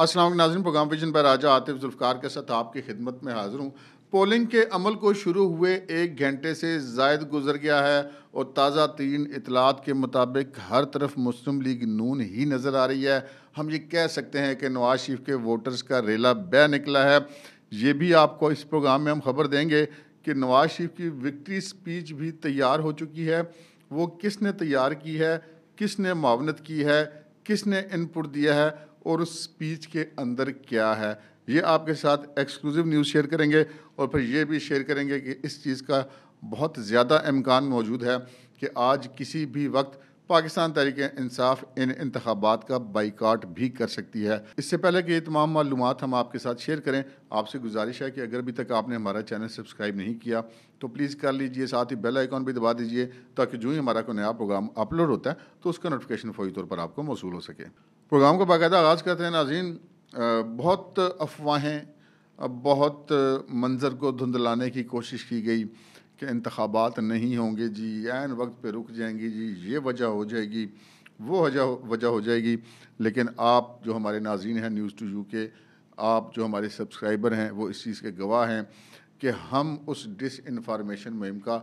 असल नाजन programme vision पर राजा आतिफ जुल्फ़ार के साथ आपकी खिदमत में हाजिर हूँ पोलिंग के अमल को शुरू हुए एक घंटे से जायद गुजर गया है और ताज़ा तरीन इतलात के मुताबिक हर तरफ मुस्लिम लीग नून ही नज़र आ रही है हम ये कह सकते हैं कि नवाज शरीफ के वोटर्स का रेला बह निकला है ये भी आपको इस प्रोग्राम में हम खबर देंगे कि नवाज शरीफ की विक्ट्री स्पीच भी तैयार हो चुकी है वो किसने तैयार की है किसने मावनत की है किसने इनपुट दिया है और उस स्पीच के अंदर क्या है ये आपके साथ एक्सक्लूसिव न्यूज़ शेयर करेंगे और फिर ये भी शेयर करेंगे कि इस चीज़ का बहुत ज़्यादा इम्कान मौजूद है कि आज किसी भी वक्त पाकिस्तान तहरीक इंसाफ इन इंतबात का बाइकाट भी कर सकती है इससे पहले कि ये तमाम मालूम हम आपके साथ शेयर करें आपसे गुजारिश है कि अगर अभी तक आपने हमारा चैनल सब्सक्राइब नहीं किया तो प्लीज़ कर लीजिए साथ ही बेल आइकॉन भी दबा दीजिए ताकि जो ही हमारा कोई नया प्रोग्राम अपलोड होता है तो उसका नोटिफिकेशन फौरी तौर पर आपको मौसू हो सके प्रोग्राम का बाकायदा आगाज़ करते हैं नाजीन बहुत अफवाहें बहुत मंज़र को धुंधलाने की कोशिश की गई कि इंतबात नहीं होंगे जी एन वक्त पे रुक जाएंगी जी ये वजह हो जाएगी वो वजह वजह हो जाएगी लेकिन आप जो हमारे नाजीन हैं न्यूज़ टू यू के आप जो हमारे सब्सक्राइबर हैं वो इस चीज़ के गवाह हैं कि हम उस डिस इन्फॉर्मेशन मुहिम का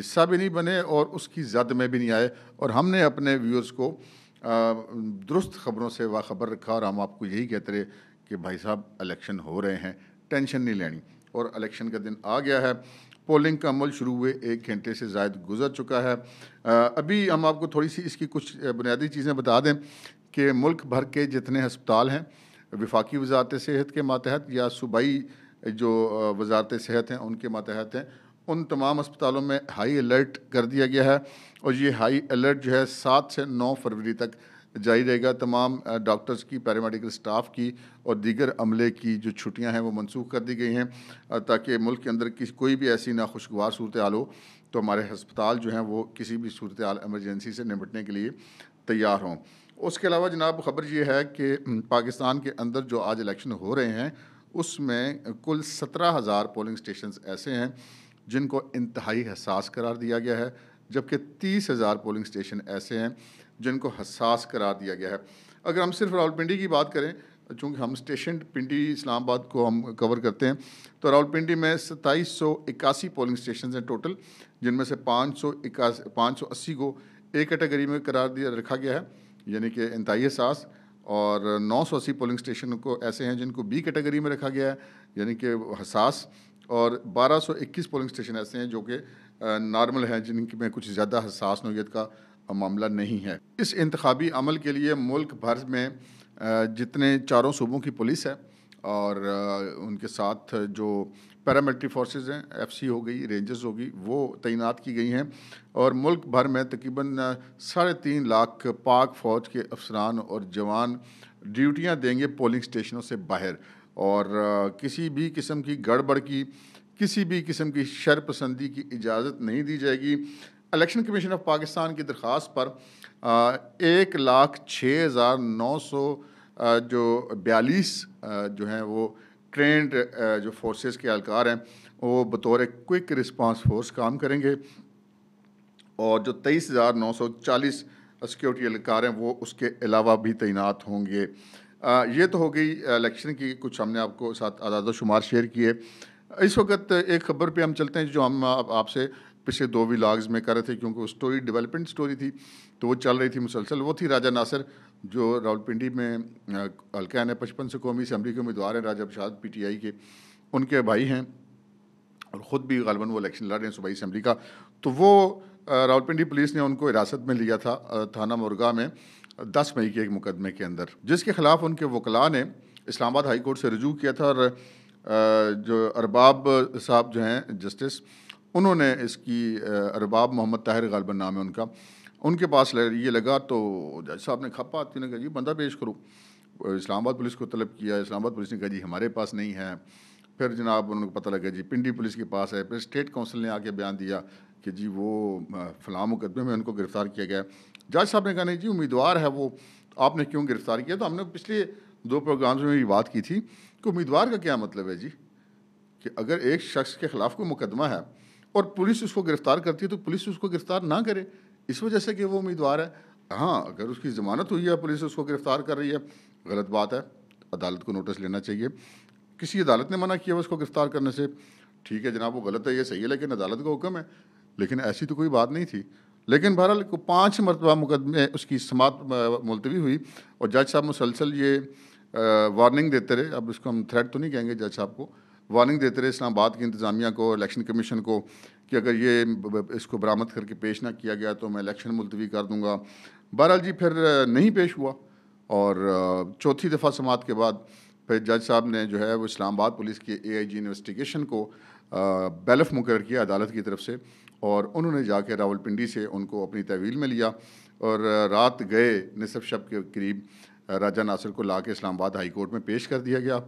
हिस्सा भी नहीं बने और उसकी जद में भी नहीं आए और हमने अपने व्यूअर्स को दुरुस्त खबरों से वाखबर रखा और हम आपको यही कहते रहे कि भाई साहब इलेक्शन हो रहे हैं टेंशन नहीं लेनी और इलेक्शन का दिन आ गया है पोलिंग का अमल शुरू हुए एक घंटे से जायद गुजर चुका है अभी हम आपको थोड़ी सी इसकी कुछ बुनियादी चीज़ें बता दें कि मुल्क भर के जितने हस्पताल हैं विफाकी वजारत सेहत के मातहत या सूबाई जो वजारत सेहत हैं उनके मातहत हैं उन तमाम अस्पतालों में हाई अलर्ट कर दिया गया है और ये हाई अलर्ट जो है सात से नौ फरवरी तक जारी रहेगा तमाम डॉक्टर्स की पैरामेडिकल स्टाफ की और दीगर अमले की जो छुट्टियां हैं वो मनसूख कर दी गई हैं ताकि मुल्क के अंदर किसी कोई भी ऐसी नाखुशगवार सूरत हाल हो तो हमारे हस्पताल जो हैं वो किसी भी सूरत हाल एमरजेंसी से निपटने के लिए तैयार हों उसके अलावा जनाब खबर ये है कि पाकिस्तान के अंदर जो आज इलेक्शन हो रहे हैं उसमें कुल सत्रह हज़ार पोलिंग स्टेशन ऐसे हैं जिनको इंतहाई हसास करार दिया गया है जबकि तीस हज़ार पोलिंग स्टेशन ऐसे हैं जिनको हसास करार दिया गया है अगर हम सिर्फ रावलपिंडी की बात करें चूँकि हम स्टेशन पिंडी इस्लामाबाद को हम कवर करते हैं तो रावलपिंडी में सत्ताईस सौ इक्यासी पोलिंग स्टेशन हैं टोटल जिनमें से पाँच सौ इक्यासी पाँच सौ अस्सी को ए कैटेगरी में करार दिया रखा गया है यानी कि इंतहाई हसास और नौ सौ अस्सी पोलिंग स्टेशन को ऐसे हैं जिनको बी कैटेगरी में रखा गया है यानी कि हसास और 1221 पोलिंग स्टेशन ऐसे हैं जो कि नॉर्मल हैं जिनकी में कुछ ज़्यादा हसास नोयत का मामला नहीं है इस इंतबी अमल के लिए मुल्क भर में जितने चारों सूबों की पुलिस है और उनके साथ जो पैरामिलिट्री फोर्सेस हैं एफसी हो गई रेंजर्स होगी वो तैनात की गई हैं और मुल्क भर में तकरीबन साढ़े तीन लाख पाक फ़ौज के अफसरान और जवान ड्यूटियां देंगे पोलिंग स्टेशनों से बाहर और किसी भी किस्म की गड़बड़ की किसी भी किस्म की शरपसंदी की इजाज़त नहीं दी जाएगी इलेक्शन कमीशन ऑफ पाकिस्तान की दरख्वास्त पर एक लाख छः हज़ार नौ सौ जो बयालीस जो हैं वो ट्रेंड जो फोर्सेस के अहलकार हैं वो बतौर क्विक रिस्पांस फोर्स काम करेंगे और जो तेईस हज़ार नौ सौ चालीस सिक्योरिटी एहलकार हैं वो उसके अलावा भी तैनात होंगे आ, ये तो हो गई इलेक्शन की कुछ हमने आपको साथ आदाद शुमार शेयर किए इस वक्त एक खबर पे हम चलते हैं जो हम आपसे पिछले दो व्लाग्स में कर रहे थे क्योंकि स्टोरी डेवलपमेंट स्टोरी थी तो वो चल रही थी मुसलसल वो थी राजा नासर जो रावलपिंडी में हल्का ने पचपन से कौमी असम्बली के उम्मीदवार हैं राजा प्रसाद पी टी आई के उनके भाई हैं और ख़ुद भी गलबन वो इलेक्शन लड़ रहे हैं सूबाई असम्बली का तो वो रावलपिंडी पुलिस ने उनको हिरासत में लिया था थाना मुर्गा में दस मई के एक मुकदमे के अंदर जिसके खिलाफ उनके वकला ने इस्लामाबाद हाई कोर्ट से रजू किया था और जो अरबाब साहब जो हैं जस्टिस उन्होंने इसकी अरबाब मोहम्मद ताहिर गालबन नाम है उनका उनके पास ये लगा तो जज साहब ने खपा आती ने कहा जी बंदा पेश करो इस्लामाबाद पुलिस को तलब किया इस्लामाबाद पुलिस ने कहा जी हमारे पास नहीं है फिर जनाब उनको पता लगा जी पिंडी पुलिस के पास है फिर स्टेट काउंसिल ने आके बयान दिया कि जी वो फलाह मुकदमे में उनको गिरफ़्तार किया गया जज साहब ने कहा नहीं जी उम्मीदवार है वो आपने क्यों गिरफ़्तार किया तो हमने पिछले दो प्रोग्राम्स में भी बात की थी कि उम्मीदवार का क्या मतलब है जी कि अगर एक शख्स के ख़िलाफ़ कोई मुकदमा है और पुलिस उसको गिरफ़्तार करती है तो पुलिस उसको गिरफ़्तार ना करे इस वजह से कि वो उम्मीदवार है हाँ अगर उसकी ज़मानत हुई है पुलिस उसको गिरफ़्तार कर रही है गलत बात है अदालत को नोटिस लेना चाहिए किसी अदालत ने मना किया उसको गिरफ़्तार करने से ठीक है जनाब वो गलत है ये सही है लेकिन अदालत का हुक्म है लेकिन ऐसी तो कोई बात नहीं थी लेकिन बहरहाल पाँच मरतबा मुकदमे उसकी समाप्त मुलतवी हुई और जज साहब मुसलसल ये वार्निंग देते रहे अब इसको हम थ्रेट तो नहीं कहेंगे जज साहब को वार्निंग देते रहे इस्लामाबाद की इंतज़ामिया को इलेक्शन कमीशन को कि अगर ये इसको बरामद करके पेश ना किया गया तो मैं इलेक्शन मुलतवी कर दूँगा बहरहाल जी फिर नहीं पेश हुआ और चौथी दफ़ा समात के बाद फिर जज साहब ने जो है वो इस्लामाबाद पुलिस के ए आई जी इन्वेस्टिगेशन को बैलफ मुकर किया अदालत की तरफ से और उन्होंने जाके रावलपिंडी से उनको अपनी तहवील में लिया और रात गए नसफ शब के करीब राजा नासिर को ला के इस्लामाबाद हाई कोर्ट में पेश कर दिया गया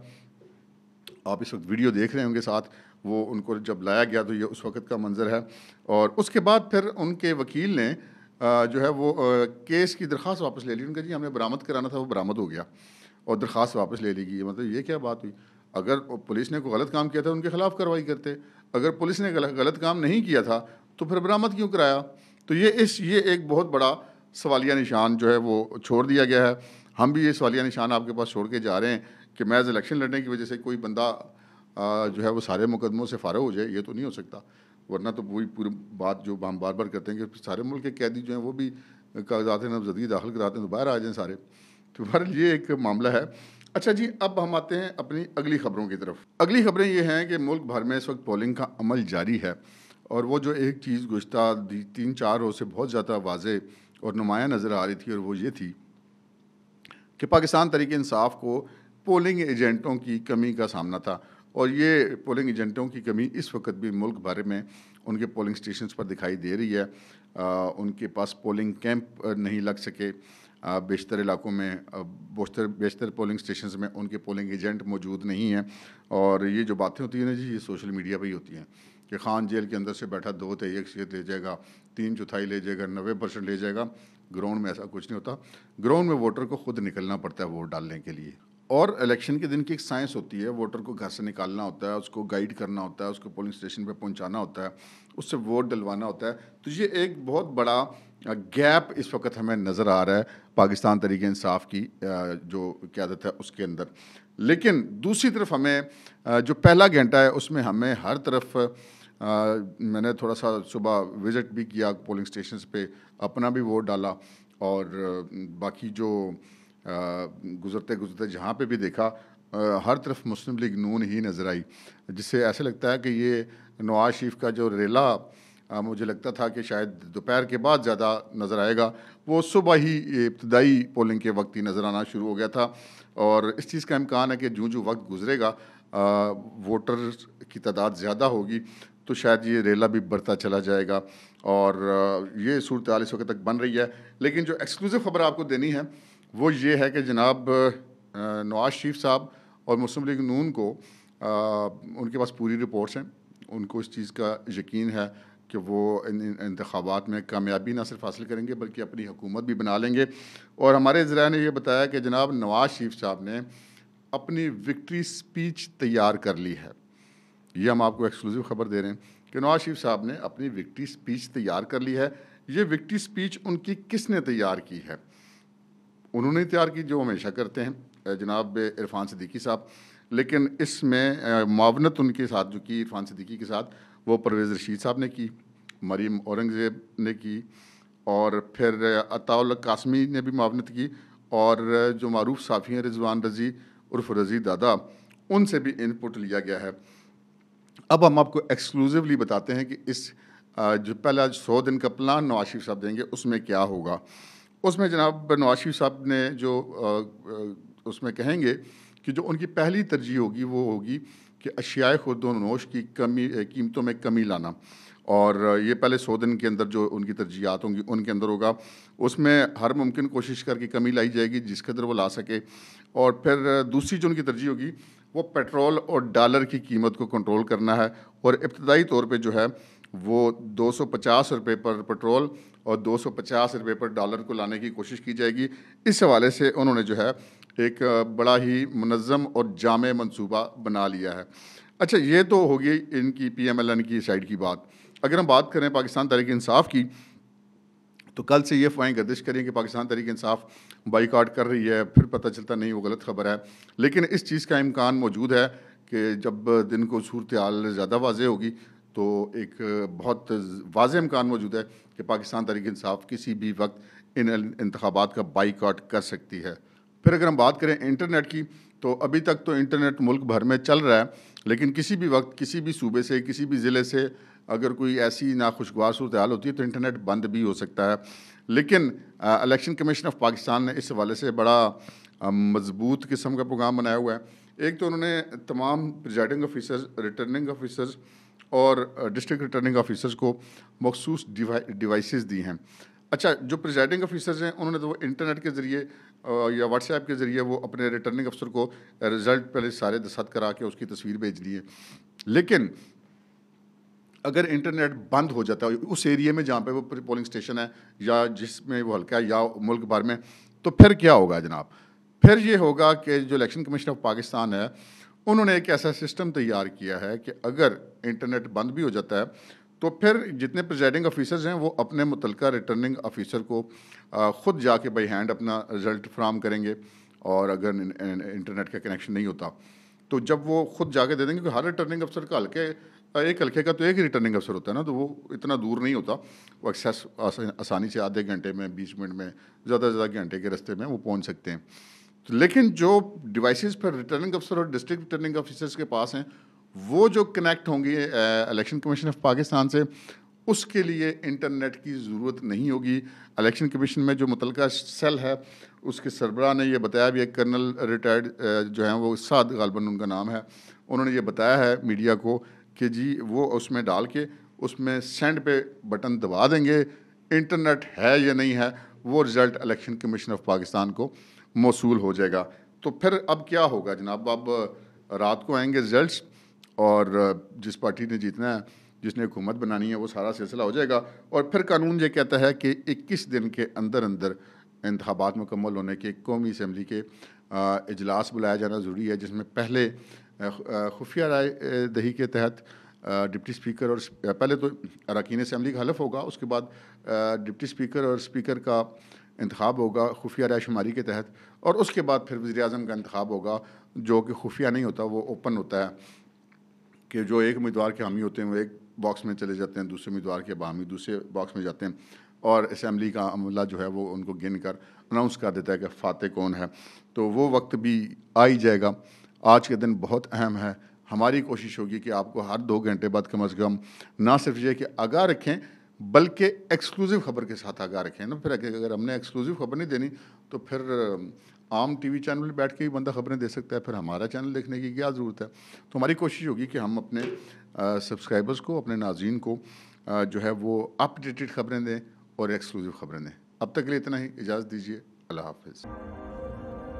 आप इस वक्त वीडियो देख रहे होंगे साथ वो उनको जब लाया गया तो ये उस वक्त का मंज़र है और उसके बाद फिर उनके वकील ने जो है वो केस की दरख्वास्त वापस ले ली उनका जी हमने बरामद कराना था वो बरामद हो गया और दरख्वास्त वापस ले ली गई मतलब ये क्या बात हुई अगर पुलिस ने कोई गलत काम किया था उनके खिलाफ कार्रवाई करते अगर पुलिस ने गलत काम नहीं किया था तो फिर बरामद क्यों कराया तो ये इस ये एक बहुत बड़ा सवालिया निशान जो है वो छोड़ दिया गया है हम भी ये सवालिया निशान आपके पास छोड़ के जा रहे हैं कि मैज़ इलेक्शन लड़ने की वजह से कोई बंदा जो है वो सारे मुकदमों से फ़ारग हो जाए ये तो नहीं हो सकता वरना तो वही पूरी बात जो हम बार बार करते हैं कि सारे मुल्क के कैदी जो हैं वो भी कागजात नवजदगी दाखिल कराते हैं तो बाहर आ जाएँ सारे तो बहर ये एक मामला है अच्छा जी अब हम आते हैं अपनी अगली खबरों की तरफ अगली खबरें ये हैं कि मुल्क भर में इस वक्त पोलिंग का अमल जारी है और वो जो एक चीज़ गुज्तर तीन चार रोज़ से बहुत ज़्यादा वाज और नुमाया नज़र आ रही थी और वो ये थी कि पाकिस्तान तरीक इंसाफ को पोलिंग एजेंटों की कमी का सामना था और ये पोलिंग एजेंटों की कमी इस वक्त भी मुल्क भर में उनके पोलिंग स्टेशन पर दिखाई दे रही है आ, उनके पास पोलिंग कैंप नहीं लग सके बेशतर इलाकों में बेशतर बेशतर पोलिंग स्टेशन में उनके पोलिंग एजेंट मौजूद नहीं हैं और ये जो बातें होती हैं ना जी ये सोशल मीडिया पर ही होती हैं कि खान जेल के अंदर से बैठा दो तय तो एक सीट ले जाएगा तीन चौथाई ले जाएगा नबे परसेंट ले जाएगा ग्राउंड में ऐसा कुछ नहीं होता ग्राउंड में वोटर को खुद निकलना पड़ता है वोट डालने के लिए और इलेक्शन के दिन की एक साइंस होती है वोटर को घर से निकालना होता है उसको गाइड करना होता है उसको पोलिंग स्टेशन पे पहुंचाना होता है उससे वोट डलवाना होता है तो ये एक बहुत बड़ा गैप इस वक्त हमें नज़र आ रहा है पाकिस्तान तरीके इंसाफ की जो क्यादत है उसके अंदर लेकिन दूसरी तरफ हमें जो पहला घंटा है उसमें हमें हर तरफ मैंने थोड़ा सा सुबह विज़िट भी किया पोलिंग स्टेशन पे अपना भी वोट डाला और बाकी जो गुज़रते गुज़रते जहाँ पे भी देखा हर तरफ मुस्लिम लीग नून ही नज़र आई जिससे ऐसा लगता है कि ये नवाज शरीफ का जो रेला मुझे लगता था कि शायद दोपहर के बाद ज़्यादा नज़र आएगा वो सुबह ही इब्तदाई पोलिंग के वक्त ही नज़र आना शुरू हो गया था और इस चीज़ का इम्कान है कि जो जो वक्त गुजरेगा वोटर की तादाद ज़्यादा होगी तो शायद ये रेला भी बढ़ता चला जाएगा और ये सूरत इस वक्त तक बन रही है लेकिन जो एक्सक्लूसिव खबर आपको देनी है वो ये है कि जनाब नवाज शरीफ साहब और मुस्लिम लीग नून को आ, उनके पास पूरी रिपोर्ट्स हैं उनको इस चीज़ का यकीन है कि वो इन इंतबात में कामयाबी ना सिर्फ हासिल करेंगे बल्कि अपनी हुकूमत भी बना लेंगे और हमारे ज़रा ने यह बताया कि जनाब नवाज शरीफ साहब ने अपनी विक्ट्री स्पीच तैयार कर ली है ये हम आपको एक्सक्लूसिव खबर दे रहे हैं कि नवाज शरीफ साहब ने अपनी विक्ट्री स्पीच तैयार कर ली है ये विक्ट्री स्पीच उनकी किसने तैयार की है उन्होंने तैयार की जो हमेशा करते हैं जनाब इरफान सदीकी साहब लेकिन इसमें मावनत उनके साथ जो की इरफान सदीकी के साथ वो परवेज़ रशीद साहब ने की मरीम औरंगज़ेब ने की और फिर अताउल कासमी ने भी मावनत की और जो मरूफ साफ़ी हैं रिजवान रज़ी उर्फ रज़ी दादा उनसे भी इनपुट लिया गया है अब हम आपको एक्सक्लूसिवली बताते हैं कि इस जो पहला सौ दिन का प्लान नवाज साहब देंगे उसमें क्या होगा उसमें जनाब नवाज शरीफ साहब ने जो आ, उसमें कहेंगे कि जो उनकी पहली तरजीह होगी वो होगी कि अशियाए नोश की कमी कीमतों में कमी लाना और ये पहले सौ दिन के अंदर जो उनकी तरजीहत होंगी उनके अंदर होगा उसमें हर मुमकिन कोशिश करके कमी लाई जाएगी जिसके अंदर वो ला सके और फिर दूसरी जो उनकी तरजीह होगी वो पेट्रोल और डॉलर की कीमत को कंट्रोल करना है और इब्तदाई तौर पे जो है वो 250 रुपए पर पेट्रोल और 250 रुपए पर डॉलर को लाने की कोशिश की जाएगी इस हवाले से उन्होंने जो है एक बड़ा ही मनज़म और जाम मनसूबा बना लिया है अच्छा ये तो होगी इनकी पी एम एल एन की साइड की बात अगर हम बात करें पाकिस्तान तहरीक इंसाफ की तो कल से ये अफवाहें गर्दिश करें कि पाकिस्तान तहरीक इंसाफ बाईकाट कर रही है फिर पता चलता नहीं वो गलत खबर है लेकिन इस चीज़ का इम्कान मौजूद है कि जब दिन को सूरत हाल ज़्यादा वाजे होगी तो एक बहुत वाज अमकान मौजूद है कि पाकिस्तान तरीक इंसाफ किसी भी वक्त इन इंतबात का बाईकाट कर सकती है फिर अगर हम बात करें इंटरनेट की तो अभी तक तो इंटरनेट मुल्क भर में चल रहा है लेकिन किसी भी वक्त किसी भी सूबे से किसी भी ज़िले से अगर कोई ऐसी नाखुशगवार सूरत हाल होती है तो इंटरनेट बंद भी हो सकता है लेकिन इलेक्शन कमीशन ऑफ पाकिस्तान ने इस हवाले से बड़ा मजबूत किस्म का प्रोग्राम बनाया हुआ है एक तो उन्होंने तमाम प्रिजाइडिंग ऑफिसर्स रिटर्निंग ऑफिसर्स और डिस्ट्रिक्ट रिटर्निंग ऑफिसर्स को मखसूस डिवाइस दी हैं अच्छा जो प्रिजाइडिंग ऑफिसर्स हैं उन्होंने तो वो इंटरनेट के ज़रिए या व्हाट्सएप के ज़रिए वो अपने रिटर्निंग अफसर को रिज़ल्ट पहले सारे दस्त करा के उसकी तस्वीर भेज दी है लेकिन अगर इंटरनेट बंद हो जाता है उस एरिए में जहाँ पे वो पोलिंग स्टेशन है या जिसमें वो हल्का है या मुल्क भर में तो फिर क्या होगा जनाब फिर ये होगा कि जो इलेक्शन कमीशन ऑफ पाकिस्तान है उन्होंने एक ऐसा सिस्टम तैयार किया है कि अगर इंटरनेट बंद भी हो जाता है तो फिर जितने प्रिजाइडिंग ऑफिसर्स हैं वो अपने मुतलका रिटर्निंग ऑफिसर को ख़ुद जाके बाई हैंड अपना रिज़ल्ट फ्राहम करेंगे और अगर इंटरनेट का कनेक्शन नहीं होता तो जब वो खुद जाके दे देंगे क्योंकि हर रिटर्निंग अफसर का हल्के एक हल्के का तो एक ही रिटर्निंग अफसर होता है ना तो वो इतना दूर नहीं होता वो एक्सेस आसानी से आधे घंटे में बीस मिनट में ज़्यादा से ज़्यादा घंटे के रास्ते में वो पहुँच सकते हैं लेकिन जो डिवाइसेस पर रिटर्निंग अफसर और डिस्ट्रिक्ट रिटर्निंग ऑफिसर्स के पास हैं वो जो कनेक्ट होंगी इलेक्शन कमीशन ऑफ पाकिस्तान से उसके लिए इंटरनेट की ज़रूरत नहीं होगी इलेक्शन कमीशन में जो मुतलका सेल है उसके सरबराह ने यह बताया भी है कर्नल रिटायर्ड जो हैं वो साद गालबन उनका नाम है उन्होंने ये बताया है मीडिया को कि जी वो उसमें डाल के उसमें सेंड पे बटन दबा देंगे इंटरनेट है या नहीं है वो result election commission of Pakistan को मौसू हो जाएगा तो फिर अब क्या होगा जनाब अब रात को आएंगे रिजल्ट और जिस पार्टी ने जीतना है जिसने हुकूमत बनानी है वो सारा सिलसिला हो जाएगा और फिर कानून ये कहता है कि इक्कीस दिन के अंदर अंदर इंतबात मुकम्मल होने के कौमी असम्बली के इजलास बुलाया जाना ज़रूरी है जिसमें पहले खुफिया राय दही के तहत डिप्टी स्पीकर और पहले तो अरकान इसम्बली का हलफ होगा उसके बाद डिप्टी स्पीकर और स्पीकर का इंतखब होगा खुफिया रायशुमारी के तहत और उसके बाद फिर वज़ी अजम का इंतब होगा जो कि खुफिया नहीं होता वो ओपन होता है कि जो एक उम्मीदवार के हामी होते हैं वो एक बॉक्स में चले जाते हैं दूसरे उम्मीदवार के बाहमी दूसरे बॉक्स में जाते हैं और असम्बली का अमला जो है वो उनको गिन कर अनाउंस कर देता है कि फ़ाते कौन है तो वो वक्त भी आ ही जाएगा आज के दिन बहुत अहम है हमारी कोशिश होगी कि आपको हर दो घंटे बाद कम अज़ कम ना सिर्फ ये कि आगा रखें बल्कि एक्सक्लूसिव खबर के साथ आगा रखें ना फिर अगर हमने एक्सक्लूसिव खबर नहीं देनी तो फिर आम टीवी चैनल पर बैठ के भी बंदा खबरें दे सकता है फिर हमारा चैनल देखने की क्या ज़रूरत है तो हमारी कोशिश होगी कि हम अपने सब्सक्राइबर्स को अपने नाजीन को आ, जो है वो अपडेटेड खबरें दें और एक्सक्लूसिव खबरें दें अब तक के लिए इतना ही इजाज़त दीजिए अल्लाह हाफिज़